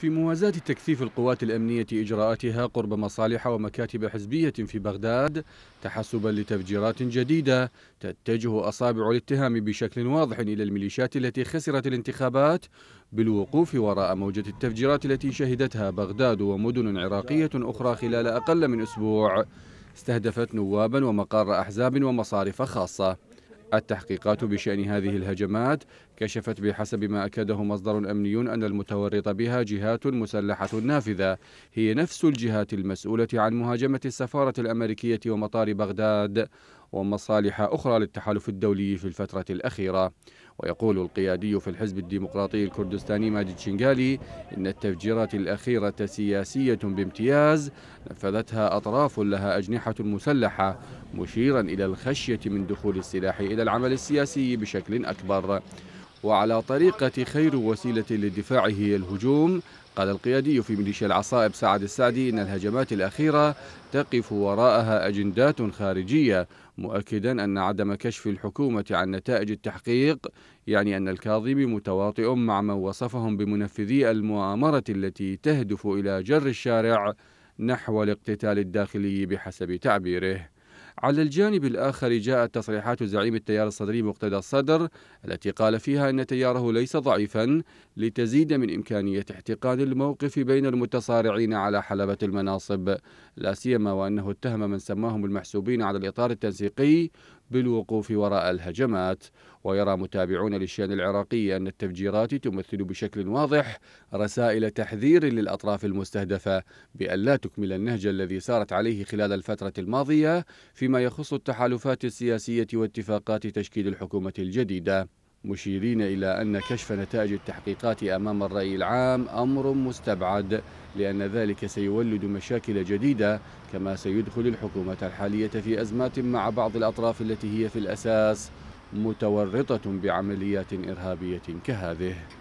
في موازاة تكثيف القوات الأمنية إجراءاتها قرب مصالح ومكاتب حزبية في بغداد تحسبا لتفجيرات جديدة تتجه أصابع الاتهام بشكل واضح إلى الميليشيات التي خسرت الانتخابات بالوقوف وراء موجة التفجيرات التي شهدتها بغداد ومدن عراقية أخرى خلال أقل من أسبوع استهدفت نوابا ومقار أحزاب ومصارف خاصة التحقيقات بشأن هذه الهجمات كشفت بحسب ما أكده مصدر أمني أن المتورط بها جهات مسلحة نافذة هي نفس الجهات المسؤولة عن مهاجمة السفارة الأمريكية ومطار بغداد ومصالح أخرى للتحالف الدولي في الفترة الأخيرة ويقول القيادي في الحزب الديمقراطي الكردستاني ماجد شنغالي إن التفجيرات الأخيرة سياسية بامتياز نفذتها أطراف لها أجنحة مسلحة مشيرا إلى الخشية من دخول السلاح إلى العمل السياسي بشكل أكبر وعلى طريقة خير وسيلة للدفاع هي الهجوم قال القيادي في ميليشيا العصائب سعد السعدي إن الهجمات الأخيرة تقف وراءها أجندات خارجية مؤكدا أن عدم كشف الحكومة عن نتائج التحقيق يعني أن الكاظمي متواطئ مع من وصفهم بمنفذي المؤامرة التي تهدف إلى جر الشارع نحو الاقتتال الداخلي بحسب تعبيره على الجانب الآخر جاءت تصريحات زعيم التيار الصدري مقتدى الصدر التي قال فيها أن تياره ليس ضعيفا لتزيد من إمكانية احتقان الموقف بين المتصارعين على حلبة المناصب لا سيما وأنه اتهم من سماهم المحسوبين على الإطار التنسيقي بالوقوف وراء الهجمات ويرى متابعون للشان العراقي أن التفجيرات تمثل بشكل واضح رسائل تحذير للأطراف المستهدفة بأن لا تكمل النهج الذي سارت عليه خلال الفترة الماضية فيما يخص التحالفات السياسية واتفاقات تشكيل الحكومة الجديدة مشيرين إلى أن كشف نتائج التحقيقات أمام الرأي العام أمر مستبعد لأن ذلك سيولد مشاكل جديدة كما سيدخل الحكومة الحالية في أزمات مع بعض الأطراف التي هي في الأساس متورطة بعمليات إرهابية كهذه